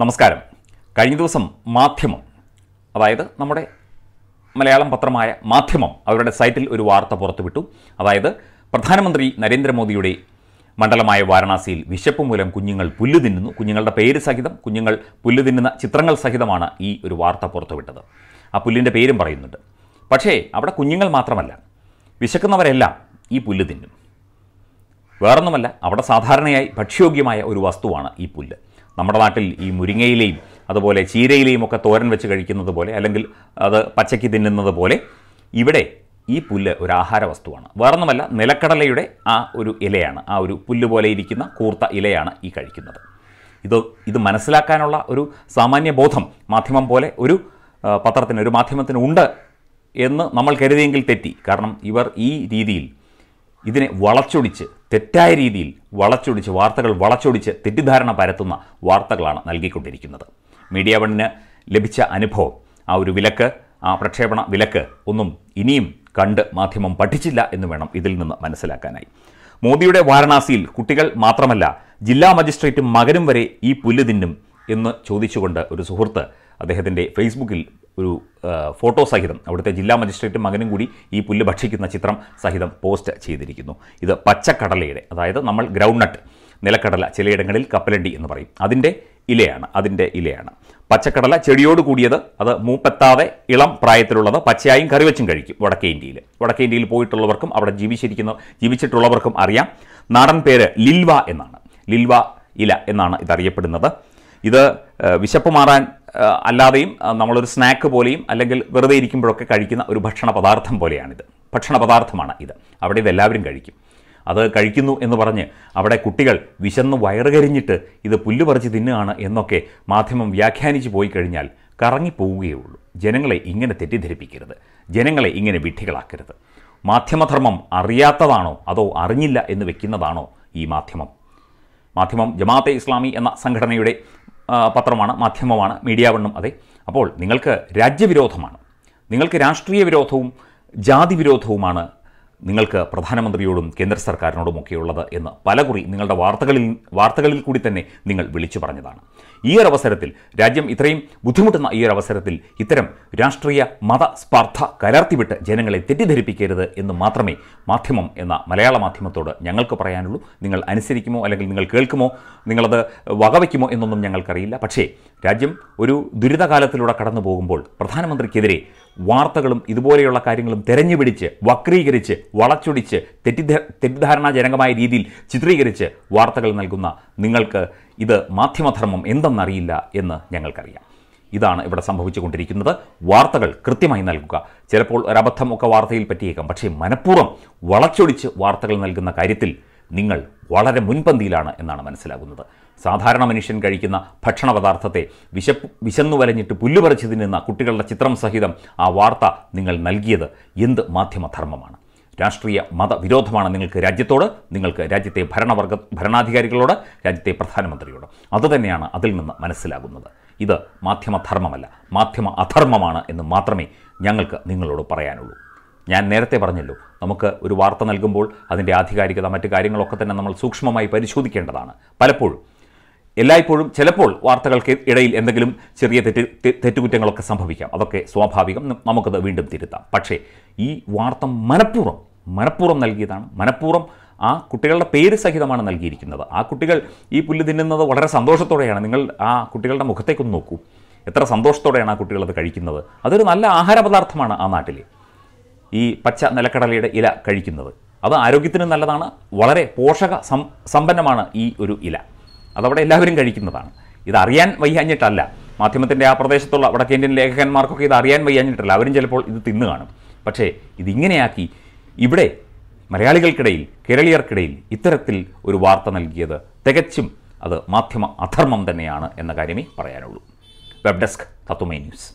നമസ്കാരം കഴിഞ്ഞ ദിവസം മാധ്യമം അതായത് നമ്മുടെ മലയാളം പത്രമായ മാധ്യമം അവരുടെ സൈറ്റിൽ ഒരു വാർത്ത പുറത്തുവിട്ടു അതായത് പ്രധാനമന്ത്രി നരേന്ദ്രമോദിയുടെ മണ്ഡലമായ വാരണാസിയിൽ വിശപ്പ് മൂലം കുഞ്ഞുങ്ങൾ പുല്ല് തിന്നുന്നു കുഞ്ഞുങ്ങളുടെ പേര് സഹിതം കുഞ്ഞുങ്ങൾ പുല്ല് തിന്നുന്ന ചിത്രങ്ങൾ സഹിതമാണ് ഈ ഒരു വാർത്ത പുറത്തുവിട്ടത് ആ പുല്ലിൻ്റെ പേരും പറയുന്നുണ്ട് പക്ഷേ അവിടെ കുഞ്ഞുങ്ങൾ മാത്രമല്ല വിശക്കുന്നവരെല്ലാം ഈ പുല്ല് തിന്നും വേറൊന്നുമല്ല അവിടെ സാധാരണയായി ഭക്ഷ്യയോഗ്യമായ ഒരു വസ്തുവാണ് ഈ പുല്ല് നമ്മുടെ നാട്ടിൽ ഈ മുരിങ്ങയിലെയും അതുപോലെ ചീരയിലെയും ഒക്കെ തോരൻ വെച്ച് കഴിക്കുന്നത് പോലെ അല്ലെങ്കിൽ അത് പച്ചയ്ക്ക് തിന്നുന്നത് പോലെ ഇവിടെ ഈ പുല്ല് ഒരു ആഹാര വസ്തുവാണ് വേറൊന്നുമല്ല നിലക്കടലയുടെ ആ ഒരു ഇലയാണ് ആ ഒരു പുല്ല് പോലെ ഇരിക്കുന്ന കൂർത്ത ഇലയാണ് ഈ കഴിക്കുന്നത് ഇത് ഇത് മനസ്സിലാക്കാനുള്ള ഒരു സാമാന്യ ബോധം മാധ്യമം പോലെ ഒരു പത്രത്തിന് ഒരു മാധ്യമത്തിന് ഉണ്ട് എന്ന് നമ്മൾ കരുതിയെങ്കിൽ തെറ്റി കാരണം ഇവർ ഈ രീതിയിൽ ഇതിനെ വളച്ചൊടിച്ച് തെറ്റായ രീതിയിൽ വളച്ചൊടിച്ച് വാർത്തകൾ വളച്ചൊടിച്ച് തെറ്റിദ്ധാരണ പരത്തുന്ന വാർത്തകളാണ് നൽകിക്കൊണ്ടിരിക്കുന്നത് മീഡിയ വണ്ണിന് ലഭിച്ച അനുഭവം ആ ഒരു വിലക്ക് ആ പ്രക്ഷേപണ വിലക്ക് ഒന്നും ഇനിയും കണ്ട് മാധ്യമം പഠിച്ചില്ല എന്ന് വേണം ഇതിൽ നിന്ന് മനസ്സിലാക്കാനായി മോദിയുടെ വാരണാസിയിൽ കുട്ടികൾ മാത്രമല്ല ജില്ലാ മജിസ്ട്രേറ്റും മകനും വരെ ഈ പുല്ല് തിന്നും എന്ന് ചോദിച്ചുകൊണ്ട് ഒരു സുഹൃത്ത് അദ്ദേഹത്തിൻ്റെ ഫേസ്ബുക്കിൽ ഒരു ഫോട്ടോ സഹിതം അവിടുത്തെ ജില്ലാ മജിസ്ട്രേറ്റും മകനും കൂടി ഈ പുല്ല് ഭക്ഷിക്കുന്ന ചിത്രം സഹിതം പോസ്റ്റ് ചെയ്തിരിക്കുന്നു ഇത് പച്ചക്കടലയുടെ അതായത് നമ്മൾ ഗ്രൗണ്ട്നട്ട് നിലക്കടല ചിലയിടങ്ങളിൽ കപ്പലണ്ടി എന്ന് പറയും അതിൻ്റെ ഇലയാണ് അതിൻ്റെ ഇലയാണ് പച്ചക്കടല ചെടിയോട് കൂടിയത് അത് മൂപ്പെത്താതെ ഇളം പ്രായത്തിലുള്ളത് പച്ചയായും കറിവെച്ചും കഴിക്കും വടക്കേ ഇന്ത്യയിൽ വടക്കേ ഇന്ത്യയിൽ പോയിട്ടുള്ളവർക്കും അവിടെ ജീവിച്ചിരിക്കുന്ന ജീവിച്ചിട്ടുള്ളവർക്കും അറിയാം നാടൻ പേര് ലിൽവ എന്നാണ് ലിൽവ ഇല എന്നാണ് ഇതറിയപ്പെടുന്നത് ഇത് വിശപ്പ് മാറാൻ അല്ലാതെയും നമ്മളൊരു സ്നാക്ക് പോലെയും അല്ലെങ്കിൽ വെറുതെ ഇരിക്കുമ്പോഴൊക്കെ കഴിക്കുന്ന ഒരു ഭക്ഷണ പദാർത്ഥം പോലെയാണിത് ഭക്ഷണ പദാർത്ഥമാണ് ഇത് അവിടെ ഇതെല്ലാവരും കഴിക്കും അത് കഴിക്കുന്നു എന്ന് പറഞ്ഞ് അവിടെ കുട്ടികൾ വിശന്ന് വയറുകരിഞ്ഞിട്ട് ഇത് പുല്ല് പറിച്ച് തിന്നുകയാണ് എന്നൊക്കെ മാധ്യമം വ്യാഖ്യാനിച്ച് പോയി കഴിഞ്ഞാൽ കറങ്ങിപ്പോവുകയുള്ളൂ ജനങ്ങളെ ഇങ്ങനെ തെറ്റിദ്ധരിപ്പിക്കരുത് ജനങ്ങളെ ഇങ്ങനെ വിഡ്ഢികളാക്കരുത് മാധ്യമധർമ്മം അറിയാത്തതാണോ അതോ അറിഞ്ഞില്ല എന്ന് വെക്കുന്നതാണോ ഈ മാധ്യമം മാധ്യമം ജമാഅത്തെ ഇസ്ലാമി എന്ന സംഘടനയുടെ പത്രമാണ് മാധ്യമമാണ് മീഡിയ വണ്ണും അതെ അപ്പോൾ നിങ്ങൾക്ക് രാജ്യവിരോധമാണ് നിങ്ങൾക്ക് രാഷ്ട്രീയ വിരോധവും ജാതി വിരോധവുമാണ് നിങ്ങൾക്ക് പ്രധാനമന്ത്രിയോടും കേന്ദ്ര സർക്കാരിനോടുമൊക്കെയുള്ളത് എന്ന് പലകുറി നിങ്ങളുടെ വാർത്തകളിൽ വാർത്തകളിൽ കൂടി തന്നെ നിങ്ങൾ വിളിച്ചു പറഞ്ഞതാണ് ഈ ഒരു അവസരത്തിൽ രാജ്യം ഇത്രയും ബുദ്ധിമുട്ടുന്ന ഈ ഒരു അവസരത്തിൽ ഇത്തരം രാഷ്ട്രീയ മത സ്പർദ്ധ കലർത്തിവിട്ട് ജനങ്ങളെ തെറ്റിദ്ധരിപ്പിക്കരുത് എന്ന് മാത്രമേ മാധ്യമം എന്ന മലയാള മാധ്യമത്തോട് ഞങ്ങൾക്ക് പറയാനുള്ളൂ നിങ്ങൾ അനുസരിക്കുമോ അല്ലെങ്കിൽ നിങ്ങൾ കേൾക്കുമോ നിങ്ങളത് വകവയ്ക്കുമോ എന്നൊന്നും ഞങ്ങൾക്കറിയില്ല പക്ഷേ രാജ്യം ഒരു ദുരിതകാലത്തിലൂടെ കടന്നു പോകുമ്പോൾ പ്രധാനമന്ത്രിക്കെതിരെ വാർത്തകളും ഇതുപോലെയുള്ള കാര്യങ്ങളും തെരഞ്ഞു പിടിച്ച് വക്രീകരിച്ച് വളച്ചൊടിച്ച് തെറ്റിദ്ധ തെറ്റിദ്ധാരണാജനകമായ രീതിയിൽ ചിത്രീകരിച്ച് വാർത്തകൾ നൽകുന്ന നിങ്ങൾക്ക് ഇത് മാധ്യമധർമ്മം എന്തെന്നറിയില്ല എന്ന് ഞങ്ങൾക്കറിയാം ഇതാണ് ഇവിടെ സംഭവിച്ചുകൊണ്ടിരിക്കുന്നത് വാർത്തകൾ കൃത്യമായി നൽകുക ചിലപ്പോൾ ഒരബദ്ധമൊക്കെ വാർത്തയിൽ പറ്റിയേക്കാം പക്ഷേ മനഃപൂർവ്വം വളച്ചൊടിച്ച് വാർത്തകൾ നൽകുന്ന കാര്യത്തിൽ നിങ്ങൾ വളരെ മുൻപന്തിയിലാണ് എന്നാണ് മനസ്സിലാകുന്നത് സാധാരണ മനുഷ്യൻ കഴിക്കുന്ന ഭക്ഷണ പദാർത്ഥത്തെ വിശപ്പ് വിശന്നു വലഞ്ഞിട്ട് പുല്ലുപറിച്ച് തിന്നുന്ന കുട്ടികളുടെ ചിത്രം സഹിതം ആ വാർത്ത നിങ്ങൾ നൽകിയത് എന്ത് മാധ്യമധർമ്മമാണ് രാഷ്ട്രീയ മതവിരോധമാണ് നിങ്ങൾക്ക് രാജ്യത്തോട് നിങ്ങൾക്ക് രാജ്യത്തെ ഭരണവർഗ ഭരണാധികാരികളോട് രാജ്യത്തെ പ്രധാനമന്ത്രിയോട് അതുതന്നെയാണ് അതിൽ നിന്ന് മനസ്സിലാകുന്നത് ഇത് മാധ്യമധർമ്മമല്ല മാധ്യമ അധർമ്മമാണ് എന്ന് മാത്രമേ ഞങ്ങൾക്ക് നിങ്ങളോട് പറയാനുള്ളൂ ഞാൻ നേരത്തെ പറഞ്ഞല്ലോ നമുക്ക് ഒരു വാർത്ത നൽകുമ്പോൾ അതിൻ്റെ ആധികാരികത മറ്റു കാര്യങ്ങളൊക്കെ തന്നെ നമ്മൾ സൂക്ഷ്മമായി പരിശോധിക്കേണ്ടതാണ് പലപ്പോഴും എല്ലായ്പ്പോഴും ചിലപ്പോൾ വാർത്തകൾക്ക് ഇടയിൽ എന്തെങ്കിലും ചെറിയ തെറ്റ് തെറ്റുകുറ്റങ്ങളൊക്കെ സംഭവിക്കാം അതൊക്കെ സ്വാഭാവികം നമുക്കത് വീണ്ടും തിരുത്താം പക്ഷേ ഈ വാർത്ത മനഃപൂർവ്വം മനഃപൂർവ്വം നൽകിയതാണ് മനഃപൂർവ്വം ആ കുട്ടികളുടെ പേര് സഹിതമാണ് നൽകിയിരിക്കുന്നത് ആ കുട്ടികൾ ഈ പുല്ല് തിന്നുന്നത് വളരെ സന്തോഷത്തോടെയാണ് നിങ്ങൾ ആ കുട്ടികളുടെ മുഖത്തേക്കൊന്ന് നോക്കൂ എത്ര സന്തോഷത്തോടെയാണ് ആ കുട്ടികൾ അത് കഴിക്കുന്നത് അതൊരു നല്ല ആഹാര പദാർത്ഥമാണ് ആ നാട്ടിൽ ഈ പച്ച നിലക്കടലയുടെ ഇല കഴിക്കുന്നത് അത് ആരോഗ്യത്തിന് നല്ലതാണ് വളരെ പോഷക സമ്പന്നമാണ് ഈ ഒരു ഇല അതവിടെ എല്ലാവരും കഴിക്കുന്നതാണ് ഇതറിയാൻ വയ്യാഞ്ഞിട്ടല്ല മാധ്യമത്തിൻ്റെ ആ പ്രദേശത്തുള്ള വടക്കേന്ത്യൻ ലേഖകന്മാർക്കൊക്കെ ഇത് അറിയാൻ വയ്യാഞ്ഞിട്ടല്ല അവരും ചിലപ്പോൾ ഇത് തിന്നു കാണും പക്ഷേ ഇതിങ്ങനെയാക്കി ഇവിടെ മലയാളികൾക്കിടയിൽ കേരളീയർക്കിടയിൽ ഇത്തരത്തിൽ ഒരു വാർത്ത നൽകിയത് തികച്ചും അത് മാധ്യമ അധർമ്മം തന്നെയാണ് എന്ന കാര്യമേ പറയാനുള്ളൂ വെബ് ഡെസ്ക് തത്തുമൈ ന്യൂസ്